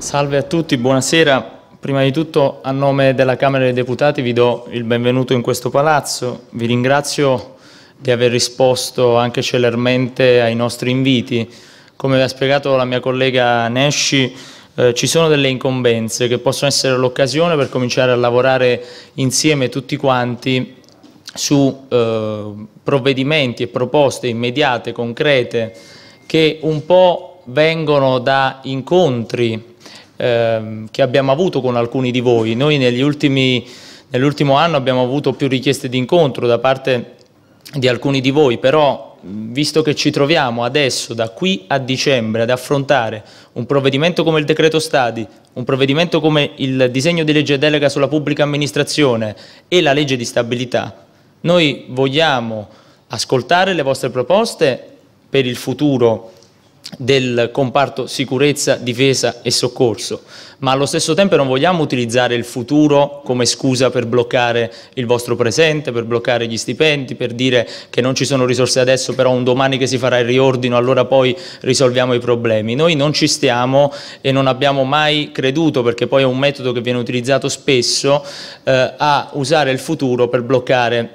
Salve a tutti, buonasera. Prima di tutto a nome della Camera dei Deputati vi do il benvenuto in questo palazzo. Vi ringrazio di aver risposto anche celermente ai nostri inviti. Come ha spiegato la mia collega Nesci, eh, ci sono delle incombenze che possono essere l'occasione per cominciare a lavorare insieme tutti quanti su eh, provvedimenti e proposte immediate, concrete, che un po' vengono da incontri Ehm, che abbiamo avuto con alcuni di voi. Noi nell'ultimo anno abbiamo avuto più richieste di incontro da parte di alcuni di voi, però visto che ci troviamo adesso da qui a dicembre ad affrontare un provvedimento come il decreto Stadi, un provvedimento come il disegno di legge delega sulla pubblica amministrazione e la legge di stabilità, noi vogliamo ascoltare le vostre proposte per il futuro del comparto sicurezza, difesa e soccorso, ma allo stesso tempo non vogliamo utilizzare il futuro come scusa per bloccare il vostro presente, per bloccare gli stipendi, per dire che non ci sono risorse adesso, però un domani che si farà il riordino, allora poi risolviamo i problemi. Noi non ci stiamo e non abbiamo mai creduto, perché poi è un metodo che viene utilizzato spesso, eh, a usare il futuro per bloccare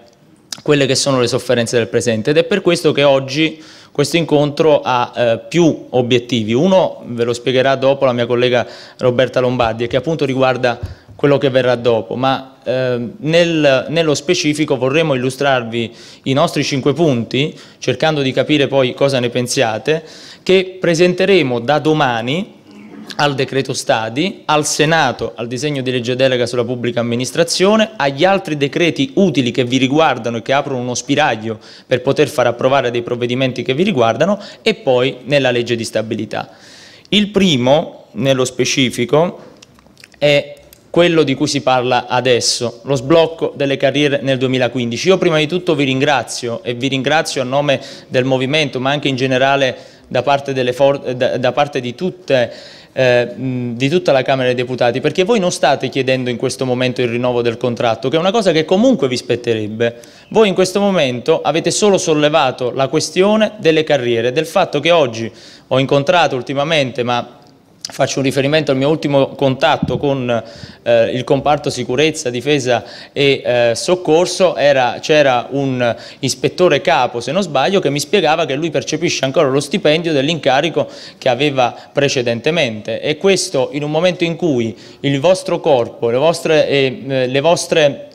quelle che sono le sofferenze del presente ed è per questo che oggi questo incontro ha eh, più obiettivi, uno ve lo spiegherà dopo la mia collega Roberta Lombardi che appunto riguarda quello che verrà dopo, ma eh, nel, nello specifico vorremmo illustrarvi i nostri cinque punti, cercando di capire poi cosa ne pensiate, che presenteremo da domani al decreto Stadi, al Senato, al disegno di legge delega sulla pubblica amministrazione, agli altri decreti utili che vi riguardano e che aprono uno spiraglio per poter far approvare dei provvedimenti che vi riguardano e poi nella legge di stabilità. Il primo, nello specifico, è quello di cui si parla adesso, lo sblocco delle carriere nel 2015. Io prima di tutto vi ringrazio e vi ringrazio a nome del Movimento ma anche in generale da parte, da parte di tutte le eh, di tutta la Camera dei Deputati, perché voi non state chiedendo in questo momento il rinnovo del contratto, che è una cosa che comunque vi spetterebbe. Voi in questo momento avete solo sollevato la questione delle carriere, del fatto che oggi ho incontrato ultimamente, ma Faccio un riferimento al mio ultimo contatto con eh, il comparto sicurezza, difesa e eh, soccorso, c'era un ispettore capo, se non sbaglio, che mi spiegava che lui percepisce ancora lo stipendio dell'incarico che aveva precedentemente e questo in un momento in cui il vostro corpo, le vostre, eh, eh le vostre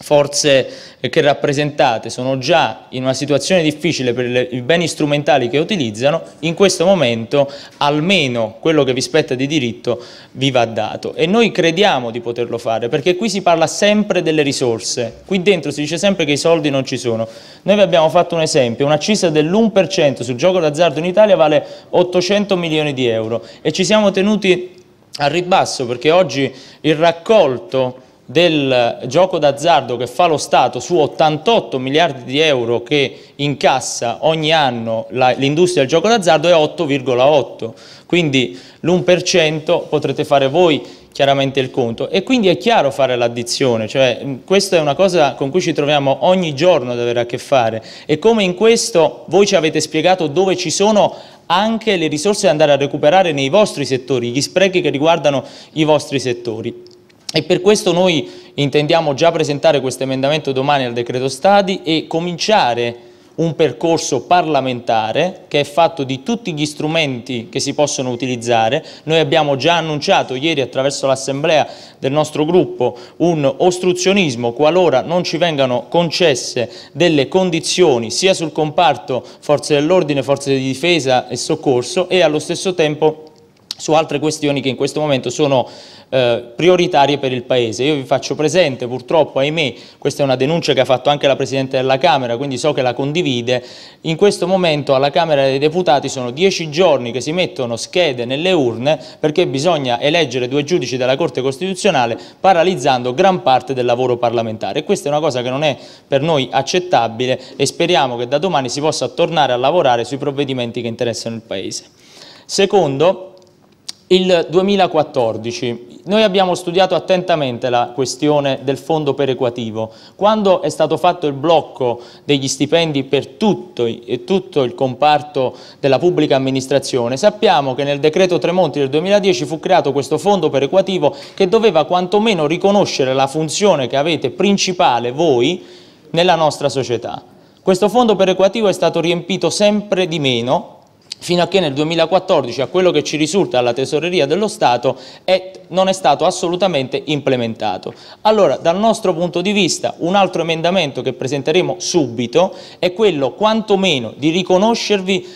forze che rappresentate sono già in una situazione difficile per i beni strumentali che utilizzano, in questo momento almeno quello che vi spetta di diritto vi va dato. E noi crediamo di poterlo fare, perché qui si parla sempre delle risorse, qui dentro si dice sempre che i soldi non ci sono. Noi vi abbiamo fatto un esempio, un'accisa dell'1% sul gioco d'azzardo in Italia vale 800 milioni di euro e ci siamo tenuti al ribasso perché oggi il raccolto del gioco d'azzardo che fa lo Stato su 88 miliardi di euro che incassa ogni anno l'industria del gioco d'azzardo è 8,8. Quindi l'1% potrete fare voi chiaramente il conto e quindi è chiaro fare l'addizione, cioè questa è una cosa con cui ci troviamo ogni giorno ad avere a che fare e come in questo voi ci avete spiegato dove ci sono anche le risorse da andare a recuperare nei vostri settori, gli sprechi che riguardano i vostri settori. E per questo noi intendiamo già presentare questo emendamento domani al decreto Stati e cominciare un percorso parlamentare che è fatto di tutti gli strumenti che si possono utilizzare. Noi abbiamo già annunciato ieri attraverso l'assemblea del nostro gruppo un ostruzionismo qualora non ci vengano concesse delle condizioni sia sul comparto forze dell'ordine, forze di difesa e soccorso e allo stesso tempo su altre questioni che in questo momento sono eh, prioritarie per il Paese. Io vi faccio presente, purtroppo, ahimè, questa è una denuncia che ha fatto anche la Presidente della Camera, quindi so che la condivide, in questo momento alla Camera dei Deputati sono dieci giorni che si mettono schede nelle urne perché bisogna eleggere due giudici della Corte Costituzionale paralizzando gran parte del lavoro parlamentare. E questa è una cosa che non è per noi accettabile e speriamo che da domani si possa tornare a lavorare sui provvedimenti che interessano il Paese. Secondo, il 2014. Noi abbiamo studiato attentamente la questione del fondo perequativo. Quando è stato fatto il blocco degli stipendi per tutto, tutto, il comparto della pubblica amministrazione, sappiamo che nel decreto Tremonti del 2010 fu creato questo fondo perequativo che doveva quantomeno riconoscere la funzione che avete principale voi nella nostra società. Questo fondo perequativo è stato riempito sempre di meno fino a che nel 2014, a quello che ci risulta alla tesoreria dello Stato, è, non è stato assolutamente implementato. Allora, dal nostro punto di vista, un altro emendamento che presenteremo subito è quello quantomeno di riconoscervi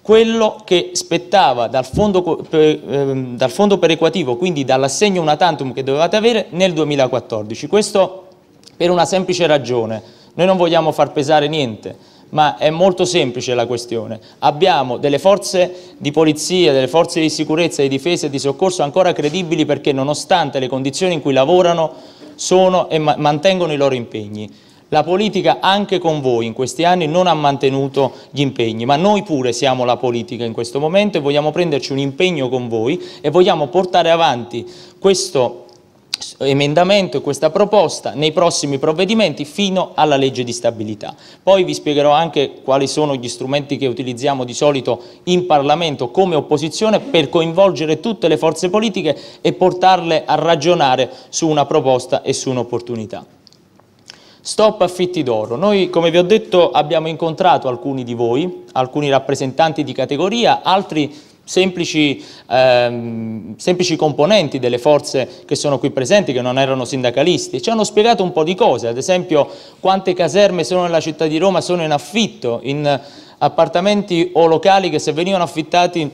quello che spettava dal fondo, ehm, dal fondo perequativo, quindi dall'assegno una tantum che dovevate avere nel 2014. Questo per una semplice ragione, noi non vogliamo far pesare niente, ma è molto semplice la questione. Abbiamo delle forze di polizia, delle forze di sicurezza, di difesa e di soccorso ancora credibili perché nonostante le condizioni in cui lavorano sono e ma mantengono i loro impegni. La politica anche con voi in questi anni non ha mantenuto gli impegni, ma noi pure siamo la politica in questo momento e vogliamo prenderci un impegno con voi e vogliamo portare avanti questo emendamento e questa proposta nei prossimi provvedimenti fino alla legge di stabilità. Poi vi spiegherò anche quali sono gli strumenti che utilizziamo di solito in Parlamento come opposizione per coinvolgere tutte le forze politiche e portarle a ragionare su una proposta e su un'opportunità. Stop affitti d'oro. Noi, come vi ho detto, abbiamo incontrato alcuni di voi, alcuni rappresentanti di categoria, altri semplici, ehm, semplici componenti delle forze che sono qui presenti, che non erano sindacalisti, ci hanno spiegato un po' di cose, ad esempio quante caserme sono nella città di Roma sono in affitto, in appartamenti o locali che se venivano affittati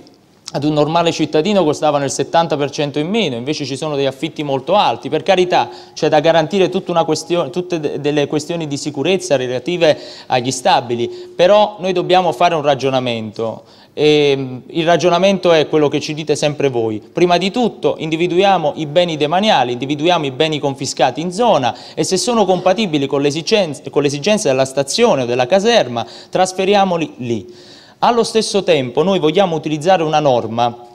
ad un normale cittadino costavano il 70% in meno, invece ci sono degli affitti molto alti. Per carità, c'è da garantire question tutte delle questioni di sicurezza relative agli stabili, però noi dobbiamo fare un ragionamento e ehm, il ragionamento è quello che ci dite sempre voi. Prima di tutto individuiamo i beni demaniali, individuiamo i beni confiscati in zona e se sono compatibili con le con le esigenze della stazione o della caserma trasferiamoli lì. Allo stesso tempo noi vogliamo utilizzare una norma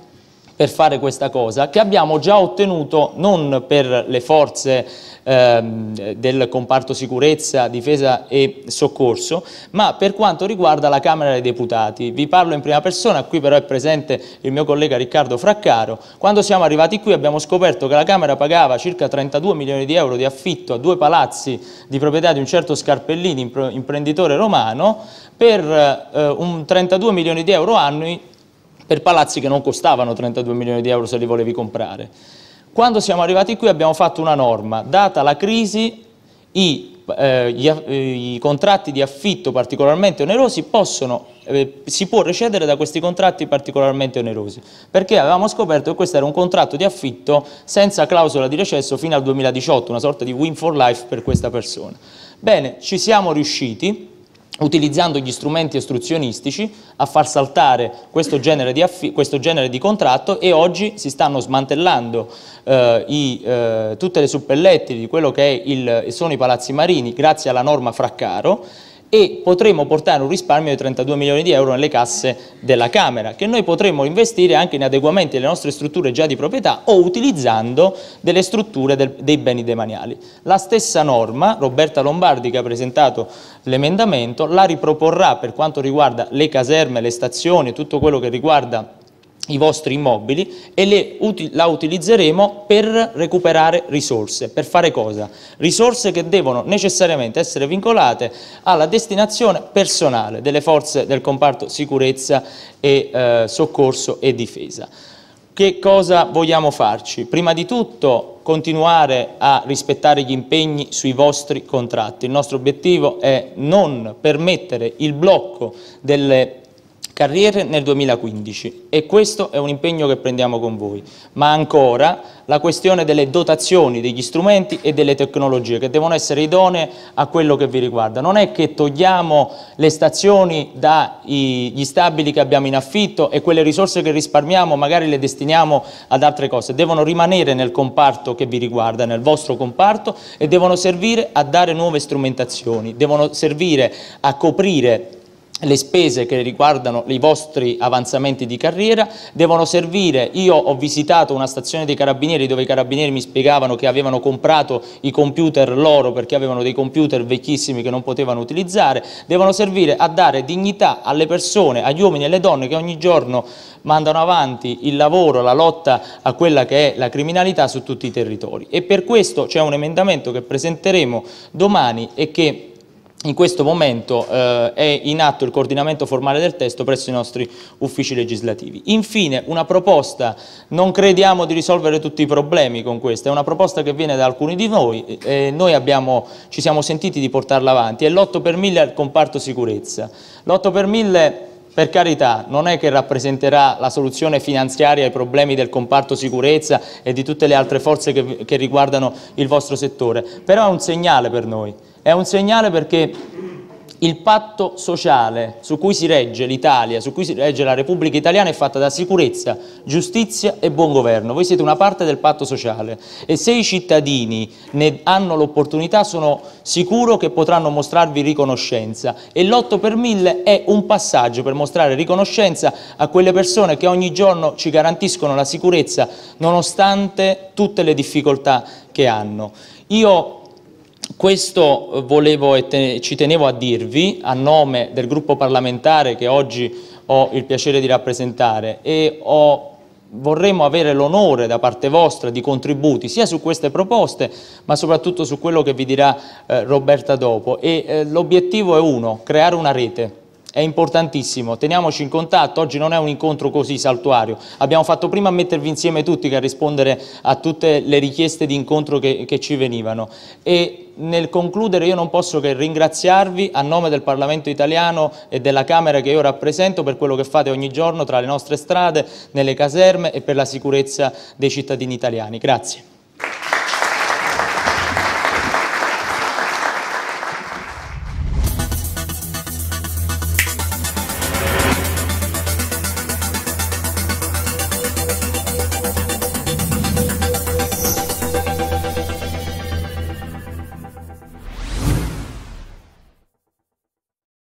per fare questa cosa, che abbiamo già ottenuto non per le forze ehm, del comparto sicurezza, difesa e soccorso, ma per quanto riguarda la Camera dei Deputati. Vi parlo in prima persona, qui però è presente il mio collega Riccardo Fraccaro. Quando siamo arrivati qui abbiamo scoperto che la Camera pagava circa 32 milioni di euro di affitto a due palazzi di proprietà di un certo Scarpellini, imprenditore romano, per eh, un 32 milioni di euro annui per palazzi che non costavano 32 milioni di euro se li volevi comprare. Quando siamo arrivati qui abbiamo fatto una norma, data la crisi i, eh, gli, eh, i contratti di affitto particolarmente onerosi possono, eh, si può recedere da questi contratti particolarmente onerosi, perché avevamo scoperto che questo era un contratto di affitto senza clausola di recesso fino al 2018, una sorta di win for life per questa persona. Bene, ci siamo riusciti, utilizzando gli strumenti ostruzionistici a far saltare questo genere di, questo genere di contratto e oggi si stanno smantellando eh, i, eh, tutte le suppellettili di quello che il, sono i palazzi marini grazie alla norma Fraccaro e potremo portare un risparmio di 32 milioni di euro nelle casse della Camera, che noi potremmo investire anche in adeguamenti alle nostre strutture già di proprietà o utilizzando delle strutture del, dei beni demaniali. La stessa norma, Roberta Lombardi che ha presentato l'emendamento, la riproporrà per quanto riguarda le caserme, le stazioni, tutto quello che riguarda i vostri immobili e le, la utilizzeremo per recuperare risorse. Per fare cosa? Risorse che devono necessariamente essere vincolate alla destinazione personale delle forze del comparto sicurezza e eh, soccorso e difesa. Che cosa vogliamo farci? Prima di tutto continuare a rispettare gli impegni sui vostri contratti. Il nostro obiettivo è non permettere il blocco delle carriere nel 2015 e questo è un impegno che prendiamo con voi, ma ancora la questione delle dotazioni degli strumenti e delle tecnologie che devono essere idonee a quello che vi riguarda. Non è che togliamo le stazioni dagli stabili che abbiamo in affitto e quelle risorse che risparmiamo magari le destiniamo ad altre cose, devono rimanere nel comparto che vi riguarda, nel vostro comparto e devono servire a dare nuove strumentazioni, devono servire a coprire le spese che riguardano i vostri avanzamenti di carriera devono servire, io ho visitato una stazione dei carabinieri dove i carabinieri mi spiegavano che avevano comprato i computer loro perché avevano dei computer vecchissimi che non potevano utilizzare, devono servire a dare dignità alle persone, agli uomini e alle donne che ogni giorno mandano avanti il lavoro, la lotta a quella che è la criminalità su tutti i territori e per questo c'è un emendamento che presenteremo domani e che in questo momento eh, è in atto il coordinamento formale del testo presso i nostri uffici legislativi. Infine, una proposta, non crediamo di risolvere tutti i problemi con questa, è una proposta che viene da alcuni di noi, e noi abbiamo, ci siamo sentiti di portarla avanti, è l'8 per 1000 al comparto sicurezza. L'8 per 1000 per carità, non è che rappresenterà la soluzione finanziaria ai problemi del comparto sicurezza e di tutte le altre forze che, che riguardano il vostro settore, però è un segnale per noi. È un segnale perché il patto sociale su cui si regge l'Italia, su cui si regge la Repubblica Italiana è fatto da sicurezza, giustizia e buon governo. Voi siete una parte del patto sociale e se i cittadini ne hanno l'opportunità sono sicuro che potranno mostrarvi riconoscenza e l'8 per 1000 è un passaggio per mostrare riconoscenza a quelle persone che ogni giorno ci garantiscono la sicurezza nonostante tutte le difficoltà che hanno. Io questo eh, volevo e te, ci tenevo a dirvi a nome del gruppo parlamentare che oggi ho il piacere di rappresentare e ho vorremmo avere l'onore da parte vostra di contributi sia su queste proposte ma soprattutto su quello che vi dirà eh, Roberta dopo e eh, l'obiettivo è uno, creare una rete è importantissimo, teniamoci in contatto, oggi non è un incontro così saltuario, abbiamo fatto prima a mettervi insieme tutti che a rispondere a tutte le richieste di incontro che, che ci venivano e nel concludere io non posso che ringraziarvi a nome del Parlamento italiano e della Camera che io rappresento per quello che fate ogni giorno tra le nostre strade, nelle caserme e per la sicurezza dei cittadini italiani. Grazie.